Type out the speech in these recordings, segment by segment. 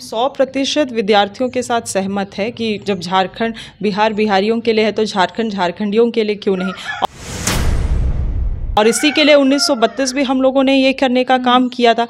सौ प्रतिशत विद्यार्थियों के साथ सहमत है कि जब झारखंड बिहार बिहारियों के लिए है तो झारखंड झारखंडियों के लिए क्यों नहीं और इसी के लिए 1932 भी हम लोगों ने ये करने का काम किया था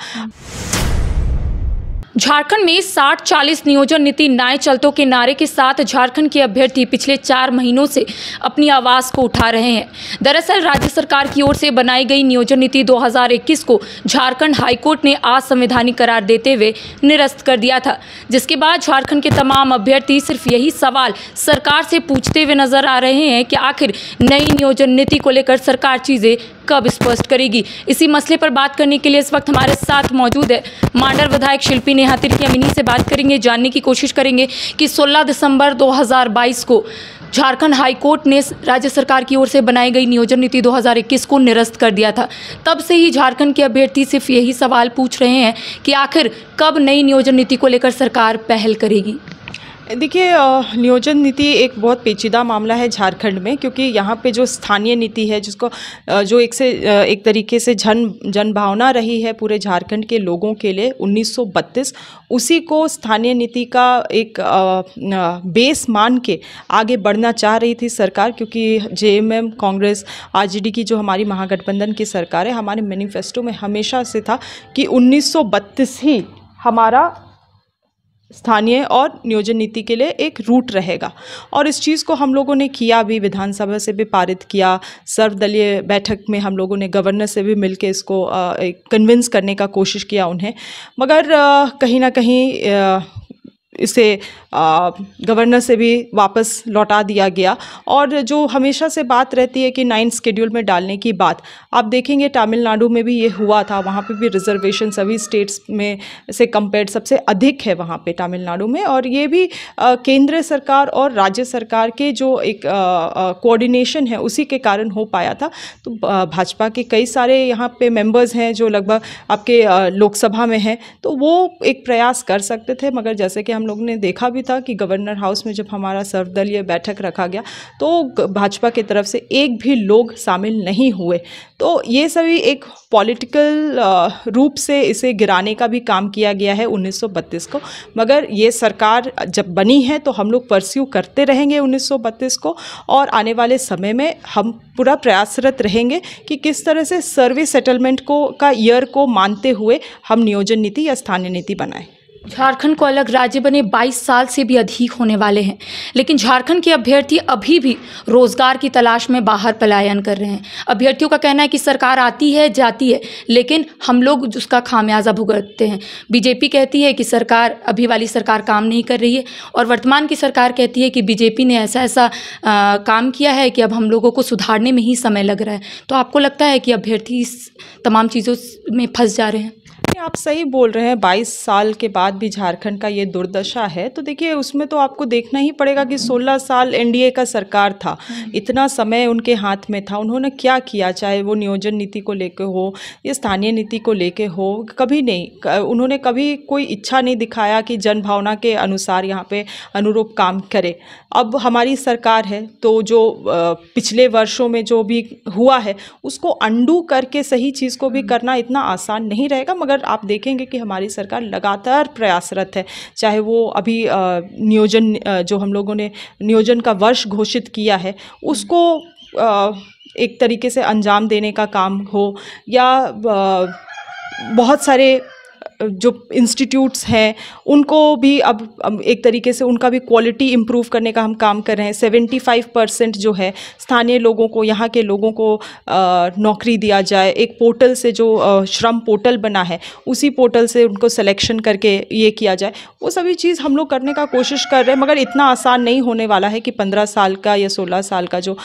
झारखंड में साठ चालीस नियोजन नीति नए चलतों के नारे के साथ झारखंड के अभ्यर्थी पिछले चार महीनों से अपनी आवाज़ को उठा रहे हैं दरअसल राज्य सरकार की ओर से बनाई गई नियोजन नीति 2021 को झारखंड हाईकोर्ट ने असंवैधानिक करार देते हुए निरस्त कर दिया था जिसके बाद झारखंड के तमाम अभ्यर्थी सिर्फ यही सवाल सरकार से पूछते हुए नजर आ रहे हैं कि आखिर नई नियोजन नीति को लेकर सरकार चीज़ें कब स्पष्ट करेगी इसी मसले पर बात करने के लिए इस वक्त हमारे साथ मौजूद है मांडर विधायक शिल्पी नेहा तिर्की अमिनी से बात करेंगे जानने की कोशिश करेंगे कि 16 दिसंबर 2022 को झारखंड हाईकोर्ट ने राज्य सरकार की ओर से बनाई गई नियोजन नीति 2021 को निरस्त कर दिया था तब से ही झारखंड के अभ्यर्थी सिर्फ यही सवाल पूछ रहे हैं कि आखिर कब नई नियोजन नीति को लेकर सरकार पहल करेगी देखिए नियोजन नीति एक बहुत पेचीदा मामला है झारखंड में क्योंकि यहाँ पे जो स्थानीय नीति है जिसको जो एक से एक तरीके से जन जन भावना रही है पूरे झारखंड के लोगों के लिए 1932 उसी को स्थानीय नीति का एक बेस मान के आगे बढ़ना चाह रही थी सरकार क्योंकि जे कांग्रेस आरजेडी की जो हमारी महागठबंधन की सरकार है हमारे मैनिफेस्टो में हमेशा से था कि उन्नीस ही हमारा स्थानीय और नियोजन नीति के लिए एक रूट रहेगा और इस चीज़ को हम लोगों ने किया भी विधानसभा से भी पारित किया सर्वदलीय बैठक में हम लोगों ने गवर्नर से भी मिलकर इसको कन्विंस करने का कोशिश किया उन्हें मगर कहीं ना कहीं इसे गवर्नर से भी वापस लौटा दिया गया और जो हमेशा से बात रहती है कि नाइन स्केड्यूल में डालने की बात आप देखेंगे तमिलनाडु में भी ये हुआ था वहाँ पे भी रिजर्वेशन सभी स्टेट्स में से कंपेयर सबसे अधिक है वहाँ पे तमिलनाडु में और ये भी केंद्र सरकार और राज्य सरकार के जो एक कोऑर्डिनेशन है उसी के कारण हो पाया था तो भाजपा के कई सारे यहाँ पे मेम्बर्स हैं जो लगभग आपके लोकसभा में हैं तो वो एक प्रयास कर सकते थे मगर जैसे कि हम हम लोग ने देखा भी था कि गवर्नर हाउस में जब हमारा सर्वदलीय बैठक रखा गया तो भाजपा की तरफ से एक भी लोग शामिल नहीं हुए तो ये सभी एक पॉलिटिकल रूप से इसे गिराने का भी काम किया गया है 1932 को मगर ये सरकार जब बनी है तो हम लोग परस्यू करते रहेंगे 1932 को और आने वाले समय में हम पूरा प्रयासरत रहेंगे कि किस तरह से सर्विस सेटलमेंट को का ईयर को मानते हुए हम नियोजन नीति या स्थानीय नीति बनाएं झारखंड को अलग राज्य बने 22 साल से भी अधिक होने वाले हैं लेकिन झारखंड के अभ्यर्थी अभी भी रोजगार की तलाश में बाहर पलायन कर रहे हैं अभ्यर्थियों का कहना है कि सरकार आती है जाती है लेकिन हम लोग उसका खामियाजा भुगतते हैं बीजेपी कहती है कि सरकार अभी वाली सरकार काम नहीं कर रही है और वर्तमान की सरकार कहती है कि बीजेपी ने ऐसा ऐसा आ, काम किया है कि अब हम लोगों को सुधारने में ही समय लग रहा है तो आपको लगता है कि अभ्यर्थी तमाम चीज़ों में फंस जा रहे हैं आप सही बोल रहे हैं बाईस साल के बाद भी झारखंड का ये दुर्दशा है तो देखिए उसमें तो आपको देखना ही पड़ेगा कि सोलह साल एनडीए का सरकार था हम्म। इतना समय उनके हाथ में था उन्होंने क्या किया चाहे वो नियोजन नीति को लेकर हो या स्थानीय नीति को लेकर हो कभी नहीं उन्होंने कभी कोई इच्छा नहीं दिखाया कि जनभावना के अनुसार यहाँ पे अनुरूप काम करे अब हमारी सरकार है तो जो पिछले वर्षों में जो भी हुआ है उसको अंडू करके सही चीज़ को भी हम्म। करना इतना आसान नहीं रहेगा मगर आप देखेंगे कि हमारी सरकार लगातार प्रयासरत है चाहे वो अभी नियोजन जो हम लोगों ने नियोजन का वर्ष घोषित किया है उसको एक तरीके से अंजाम देने का काम हो या बहुत सारे जो इंस्टीट्यूट्स हैं उनको भी अब एक तरीके से उनका भी क्वालिटी इम्प्रूव करने का हम काम कर रहे हैं सेवेंटी फाइव परसेंट जो है स्थानीय लोगों को यहाँ के लोगों को नौकरी दिया जाए एक पोर्टल से जो श्रम पोर्टल बना है उसी पोर्टल से उनको सिलेक्शन करके ये किया जाए वो सभी चीज़ हम लोग करने का कोशिश कर रहे हैं मगर इतना आसान नहीं होने वाला है कि पंद्रह साल का या सोलह साल का जो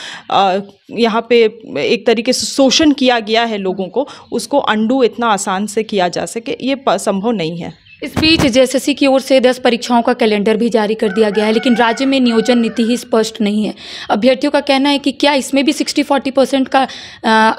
यहाँ पे एक तरीके से शोषण किया गया है लोगों को उसको अंडू इतना आसान से किया जा सके ये संभव नहीं है इस बीच जेएसएससी की ओर से 10 परीक्षाओं का कैलेंडर भी जारी कर दिया गया है लेकिन राज्य में नियोजन नीति ही स्पष्ट नहीं है अभ्यर्थियों का कहना है कि क्या इसमें भी 60 40 परसेंट का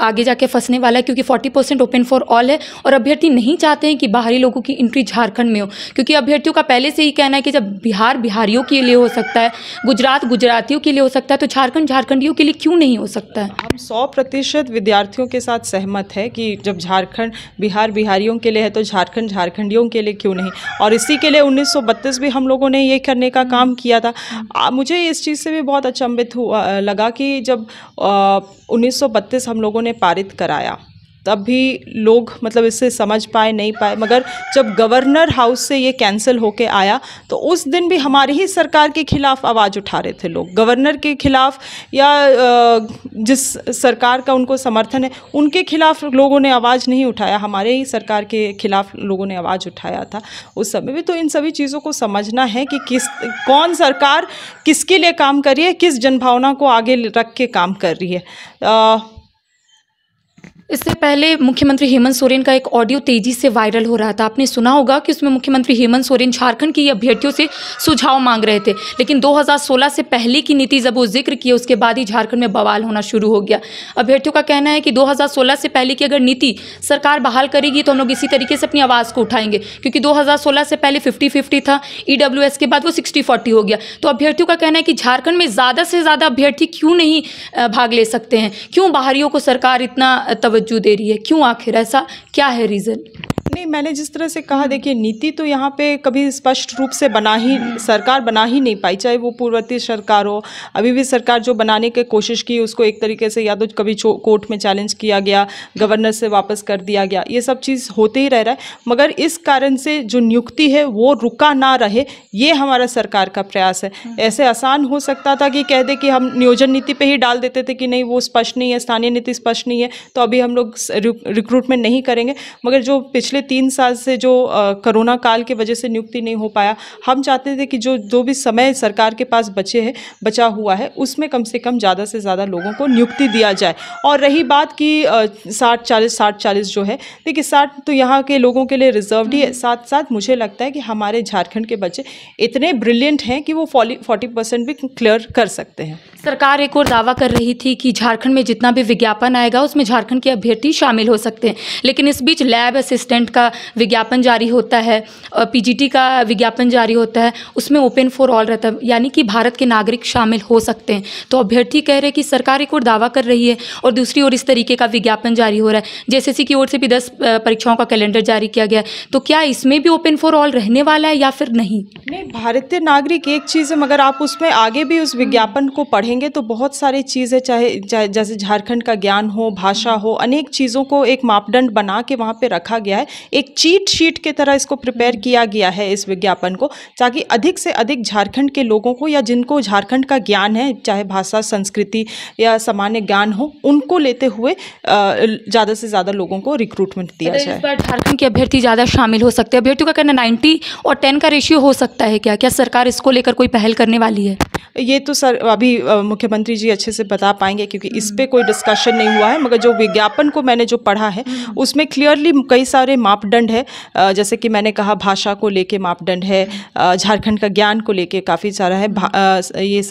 आगे जाके फंसने वाला है क्योंकि 40 परसेंट ओपन फॉर ऑल है और अभ्यर्थी नहीं चाहते हैं कि बाहरी लोगों की एंट्री झारखंड में हो क्योंकि अभ्यर्थियों का पहले से ही कहना है कि जब बिहार बिहारियों के लिए हो सकता है गुजरात गुजरातियों के लिए हो सकता है तो झारखंड झारखंडियों के लिए क्यों नहीं हो सकता है हम सौ प्रतिशत विद्यार्थियों के साथ सहमत है कि जब झारखंड बिहार बिहारियों के लिए है तो झारखंड झारखंडियों के लिए क्यों क्यों नहीं और इसी के लिए 1932 भी हम लोगों ने ये करने का काम किया था आ, मुझे इस चीज़ से भी बहुत अचंभित हुआ लगा कि जब उन्नीस हम लोगों ने पारित कराया तब भी लोग मतलब इससे समझ पाए नहीं पाए मगर जब गवर्नर हाउस से ये कैंसिल होके आया तो उस दिन भी हमारी ही सरकार के खिलाफ आवाज़ उठा रहे थे लोग गवर्नर के खिलाफ या जिस सरकार का उनको समर्थन है उनके खिलाफ लोगों ने आवाज़ नहीं उठाया हमारे ही सरकार के खिलाफ लोगों ने आवाज़ उठाया था उस समय भी तो इन सभी चीज़ों को समझना है कि किस कौन सरकार किसके लिए काम कर रही है किस जनभावना को आगे रख के काम कर रही है आ, इससे पहले मुख्यमंत्री हेमंत सोरेन का एक ऑडियो तेजी से वायरल हो रहा था आपने सुना होगा कि उसमें मुख्यमंत्री हेमंत सोरेन झारखंड की अभ्यर्थियों से सुझाव मांग रहे थे लेकिन 2016 से पहले की नीति जब वो जिक्र किए उसके बाद ही झारखंड में बवाल होना शुरू हो गया अभ्यर्थियों का कहना है कि 2016 से पहले की अगर नीति सरकार बहाल करेगी तो हम लोग इसी तरीके से अपनी आवाज़ को उठाएंगे क्योंकि दो से पहले फिफ्टी फिफ्टी था ई e के बाद वो सिक्सटी फोर्टी हो गया तो अभ्यर्थियों का कहना है कि झारखंड में ज़्यादा से ज़्यादा अभ्यर्थी क्यों नहीं भाग ले सकते हैं क्यों बाहरियों को सरकार इतना तवज्जो तवज्जो दे रही है क्यों आखिर ऐसा क्या है रीज़न नहीं मैंने जिस तरह से कहा देखिए नीति तो यहाँ पे कभी स्पष्ट रूप से बना ही सरकार बना ही नहीं पाई चाहे वो पूर्ववर्ती सरकार हो अभी भी सरकार जो बनाने की कोशिश की उसको एक तरीके से या तो कभी कोर्ट में चैलेंज किया गया गवर्नर से वापस कर दिया गया ये सब चीज़ होते ही रह रहा है मगर इस कारण से जो नियुक्ति है वो रुका ना रहे ये हमारा सरकार का प्रयास है हम्म। ऐसे आसान हो सकता था कि कह दे कि हम नियोजन नीति पर ही डाल देते थे कि नहीं वो स्पष्ट नहीं है स्थानीय नीति स्पष्ट नहीं है तो अभी हम लोग रिक्रूटमेंट नहीं करेंगे मगर जो पिछले तीन साल से जो कोरोना काल के वजह से नियुक्ति नहीं हो पाया हम चाहते थे कि जो जो भी समय सरकार के पास बचे है बचा हुआ है उसमें कम से कम ज़्यादा से ज़्यादा लोगों को नियुक्ति दिया जाए और रही बात कि साठ चालीस साठ चालीस जो है देखिए साठ तो यहाँ के लोगों के लिए रिजर्व ही है हम्म। साथ साथ मुझे लगता है कि हमारे झारखंड के बच्चे इतने ब्रिलियंट हैं कि वो फोर्टी परसेंट भी क्लियर कर सकते हैं सरकार एक और दावा कर रही थी कि झारखंड में जितना भी विज्ञापन आएगा उसमें झारखंड के अभ्यर्थी शामिल हो सकते हैं लेकिन इस बीच लैब असिस्टेंट का का विज्ञापन जारी होता है पीजीटी का विज्ञापन जारी होता है उसमें ओपन फॉर ऑल रहता है यानी कि भारत के नागरिक शामिल हो सकते हैं तो अभ्यर्थी कह रहे कि सरकार एक और दावा कर रही है और दूसरी ओर इस तरीके का विज्ञापन जारी हो रहा है जेएसएससी की ओर से भी दस परीक्षाओं का कैलेंडर जारी किया गया तो क्या इसमें भी ओपन फॉर ऑल रहने वाला है या फिर नहीं नहीं भारतीय नागरिक एक चीज़ है मगर आप उसमें आगे भी उस विज्ञापन को पढ़ेंगे तो बहुत सारी चीज़ें चाहे जैसे झारखंड का ज्ञान हो भाषा हो अनेक चीज़ों को एक मापदंड बना के वहाँ पे रखा गया है एक चीट शीट के तरह इसको प्रिपेयर हम्म। किया गया है इस विज्ञापन को ताकि अधिक से अधिक झारखंड के लोगों को या जिनको झारखंड का ज्ञान है चाहे भाषा संस्कृति या सामान्य ज्ञान हो उनको लेते हुए ज़्यादा से ज़्यादा लोगों को रिक्रूटमेंट दिया जाए झारखंड के अभ्यर्थी ज़्यादा शामिल हो सकते हैं अभ्यर्थियों का कहना नाइन्टी और टेन का रेशियो हो सकता है क्या क्या सरकार इसको लेकर कोई पहल करने वाली है ये तो सर अभी मुख्यमंत्री जी अच्छे से बता पाएंगे क्योंकि इस पर कोई डिस्कशन नहीं हुआ है मगर जो विज्ञापन को मैंने जो पढ़ा है हम्म। उसमें क्लियरली कई सारे मापदंड है जैसे कि मैंने कहा भाषा को लेके मापदंड है झारखंड का ज्ञान को लेके काफ़ी सारा है ये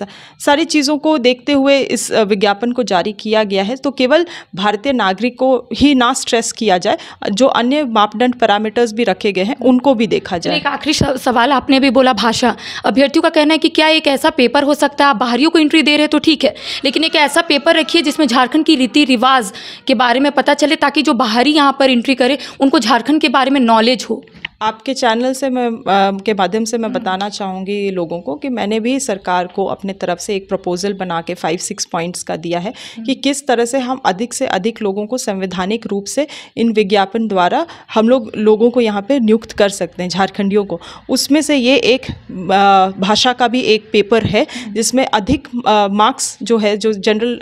सारी चीज़ों को देखते हुए इस विज्ञापन को जारी किया गया है तो केवल भारतीय नागरिक को ही ना स्ट्रेस किया जाए जो अन्य मापदंड पैरामीटर्स भी रखे गए हैं उनको भी देखा जाए एक आखिरी सवाल आपने भी बोला भाषा अभ्यर्थियों का कहना है कि क्या एक ऐसा पेपर हो सकता है आप बाहरियों को एंट्री दे रहे तो ठीक है लेकिन एक ऐसा पेपर रखिए जिसमें झारखंड की रीति रिवाज के बारे में पता चले ताकि जो बाहरी यहाँ पर एंट्री करे उनको झारखंड के बारे में नॉलेज हो आपके चैनल से मैं आ, के माध्यम से मैं बताना हम्म। चाहूँगी लोगों को कि मैंने भी सरकार को अपने तरफ से एक प्रपोजल बना के फाइव सिक्स पॉइंट्स का दिया है हम्म। कि किस तरह से हम अधिक से अधिक लोगों को संवैधानिक रूप से इन विज्ञापन द्वारा हम लोग लोगों को यहाँ पर नियुक्त कर सकते हैं झारखंडियों को उसमें से ये एक भाषा का भी एक पेपर है हम्म। जिसमें अधिक मार्क्स जो है जो जनरल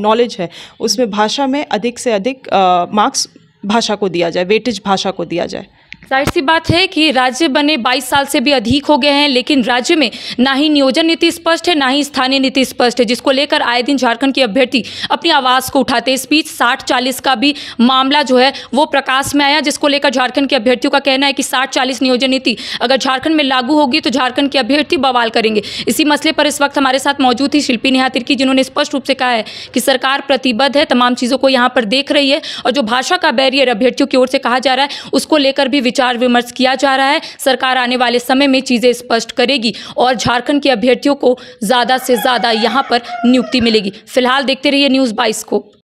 नॉलेज है उसमें भाषा में अधिक से अधिक मार्क्स भाषा को दिया जाए वेटेज भाषा को दिया जाए जाहिर सी बात है कि राज्य बने 22 साल से भी अधिक हो गए हैं लेकिन राज्य में ना ही नियोजन नीति स्पष्ट है ना ही स्थानीय नीति स्पष्ट है जिसको लेकर आए दिन झारखंड के अभ्यर्थी अपनी आवाज़ को उठाते इस बीच साठ चालीस का भी मामला जो है वो प्रकाश में आया जिसको लेकर झारखंड के अभ्यर्थियों का कहना है कि साठ चालीस नियोजन नीति अगर झारखंड में लागू होगी तो झारखंड के अभ्यर्थी बवाल करेंगे इसी मसले पर इस वक्त हमारे साथ मौजूद थी शिल्पी नेहा तिर्की जिन्होंने स्पष्ट रूप से कहा है कि सरकार प्रतिबद्ध है तमाम चीज़ों को यहाँ पर देख रही है और जो भाषा का बैरियर अभ्यर्थियों की ओर से कहा जा रहा है उसको लेकर भी विचार विमर्श किया जा रहा है सरकार आने वाले समय में चीज़ें स्पष्ट करेगी और झारखंड के अभ्यर्थियों को ज़्यादा से ज़्यादा यहाँ पर नियुक्ति मिलेगी फिलहाल देखते रहिए न्यूज़ बाईस को